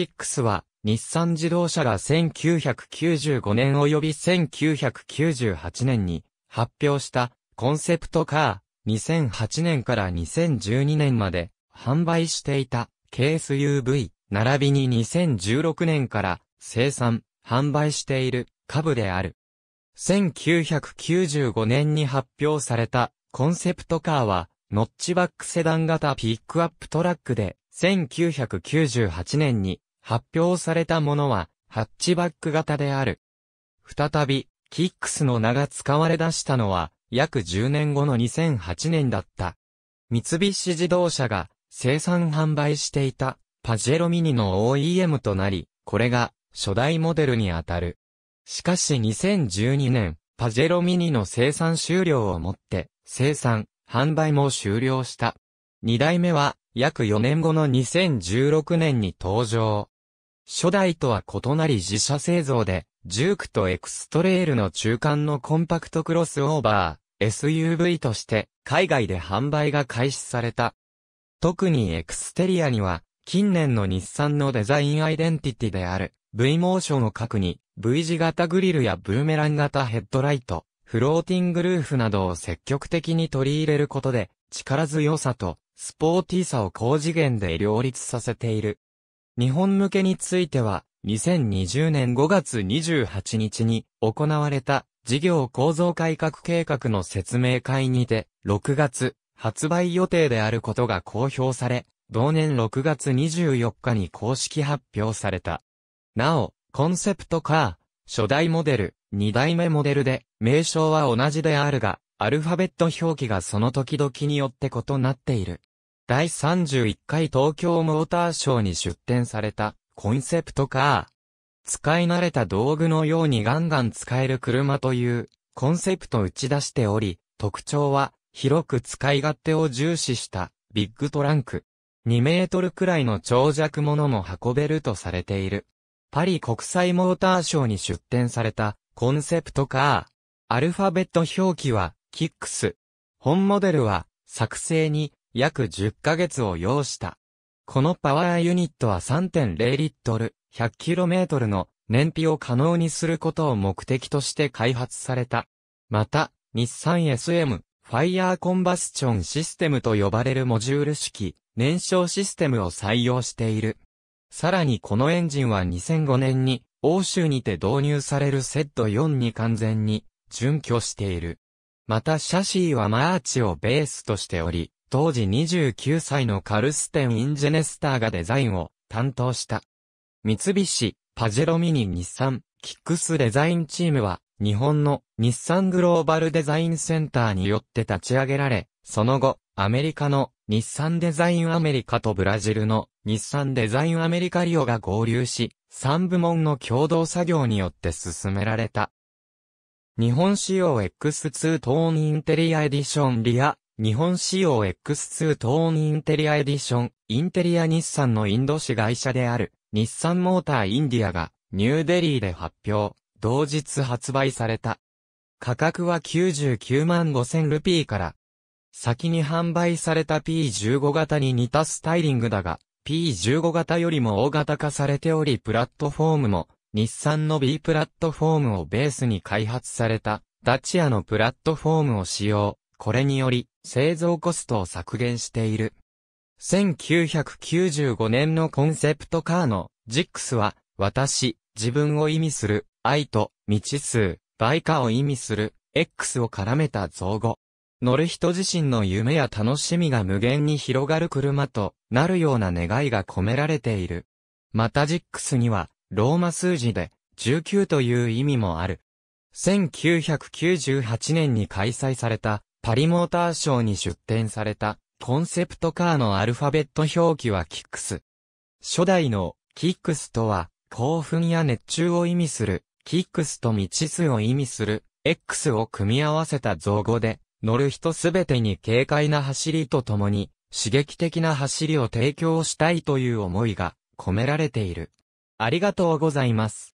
シックスは、日産自動車が1995年及び1998年に発表したコンセプトカー2008年から2012年まで販売していたケース UV 並びに2016年から生産、販売している株である。1995年に発表されたコンセプトカーはノッチバックセダン型ピックアップトラックで1998年に発表されたものは、ハッチバック型である。再び、キックスの名が使われ出したのは、約10年後の2008年だった。三菱自動車が生産販売していたパジェロミニの OEM となり、これが初代モデルにあたる。しかし2012年、パジェロミニの生産終了をもって、生産、販売も終了した。二代目は約4年後の2016年に登場。初代とは異なり自社製造で、ジュークとエクストレールの中間のコンパクトクロスオーバー、SUV として海外で販売が開始された。特にエクステリアには、近年の日産のデザインアイデンティティである V モーションを核に V 字型グリルやブーメラン型ヘッドライト、フローティングルーフなどを積極的に取り入れることで力強さとスポーティーさを高次元で両立させている。日本向けについては、2020年5月28日に行われた事業構造改革計画の説明会にて、6月発売予定であることが公表され、同年6月24日に公式発表された。なお、コンセプトカー、初代モデル、2代目モデルで、名称は同じであるが、アルファベット表記がその時々によって異なっている。第31回東京モーターショーに出展されたコンセプトカー。使い慣れた道具のようにガンガン使える車というコンセプトを打ち出しており、特徴は広く使い勝手を重視したビッグトランク。2メートルくらいの長尺ものも運べるとされている。パリ国際モーターショーに出展されたコンセプトカー。アルファベット表記はキックス。本モデルは作成に約10ヶ月を要した。このパワーユニットは3.0リットル、100km の燃費を可能にすることを目的として開発された。また、日産 SM、ファイヤーコンバスチョンシステムと呼ばれるモジュール式、燃焼システムを採用している。さらにこのエンジンは2005年に、欧州にて導入されるセット4に完全に、準拠している。またシャシーはマーチをベースとしており、当時29歳のカルステン・インジェネスターがデザインを担当した。三菱、パジェロミニ日産、キックスデザインチームは、日本の日産グローバルデザインセンターによって立ち上げられ、その後、アメリカの日産デザインアメリカとブラジルの日産デザインアメリカリオが合流し、3部門の共同作業によって進められた。日本仕様 X2 トーンインテリアエディションリア日本仕様 X2 トーンインテリアエディション、インテリア日産のインド市会社である、日産モーターインディアが、ニューデリーで発表、同日発売された。価格は99万5000ルピーから、先に販売された P15 型に似たスタイリングだが、P15 型よりも大型化されておりプラットフォームも、日産の B プラットフォームをベースに開発された、ダチアのプラットフォームを使用。これにより、製造コストを削減している。1995年のコンセプトカーのジックスは、私、自分を意味する、愛と、未知数、倍化を意味する、X を絡めた造語。乗る人自身の夢や楽しみが無限に広がる車となるような願いが込められている。またジックスには、ローマ数字で19という意味もある。1998年に開催されたパリモーターショーに出展された、コンセプトカーのアルファベット表記はキックス。初代のキックスとは、興奮や熱中を意味する、キックスと未知数を意味する、X を組み合わせた造語で、乗る人すべてに軽快な走りとともに、刺激的な走りを提供したいという思いが込められている。ありがとうございます。